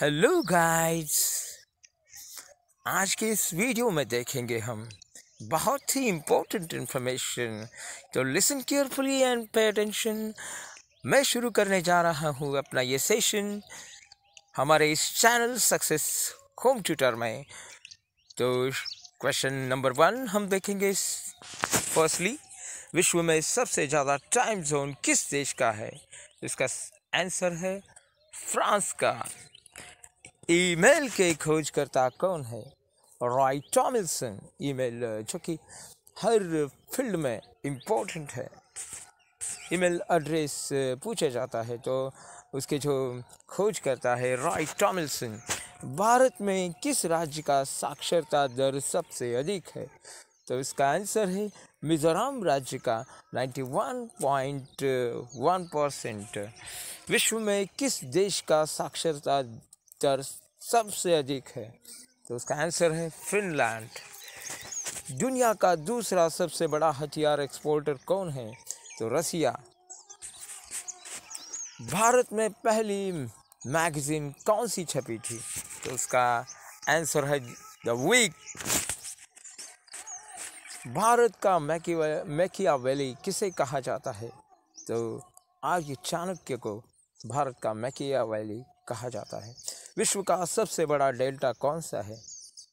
hello guys आज के इस वीडियो में देखेंगे हम बहुत ही इम्पोर्टेंट इन्फॉर्मेशन तो listen carefully and pay attention मैं शुरू करने जा रहा हूँ अपना ये सेशन हमारे इस चैनल सक्सेस होम ट्यूटर में तो क्वेश्चन नंबर वन हम देखेंगे फर्स्टली विश्व में सबसे ज़्यादा टाइम जोन किस देश का है इसका आंसर है फ्रांस का ईमेल के खोजकर्ता कौन है रॉय टॉमिल्सन ईमेल जो कि हर फील्ड में इम्पोर्टेंट है ईमेल एड्रेस पूछा जाता है तो उसके जो खोज करता है रॉय टॉमिल्सन भारत में किस राज्य का साक्षरता दर सबसे अधिक है तो इसका आंसर है मिजोरम राज्य का 91.1 परसेंट विश्व में किस देश का साक्षरता चर सबसे अधिक है तो उसका आंसर है फिनलैंड दुनिया का दूसरा सबसे बड़ा हथियार एक्सपोर्टर कौन है तो रसिया भारत में पहली मैगजीन कौन सी छपी थी तो उसका आंसर है द वीक भारत का मैकिया वैली किसे कहा जाता है तो आज चाणक्य को भारत का मैकिया वैली कहा जाता है विश्व का सबसे बड़ा डेल्टा कौन सा है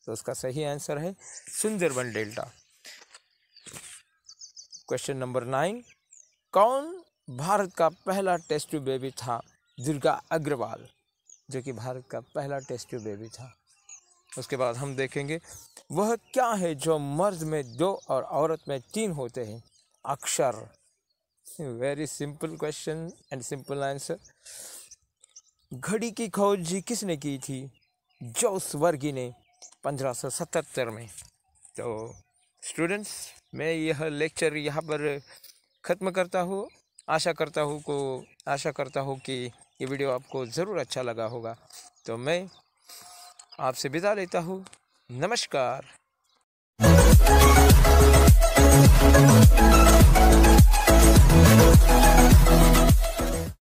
तो उसका सही आंसर है Sundarban delta question number nine कौन भारत का पहला टेस्ट बेबी था दुर्गा अग्रवाल जो कि भारत का पहला टेस्ट बेबी था उसके बाद हम देखेंगे वह क्या है जो मर्द में दो और औरत में तीन होते हैं अक्षर very simple question and simple answer घड़ी की खोज किसने की थी जोस वर्गी ने पंद्रह सौ सतहत्तर में तो स्टूडेंट्स मैं यह लेक्चर यहाँ पर ख़त्म करता हूँ आशा करता हूँ को आशा करता हूँ कि ये वीडियो आपको ज़रूर अच्छा लगा होगा तो मैं आपसे विदा लेता हूँ नमस्कार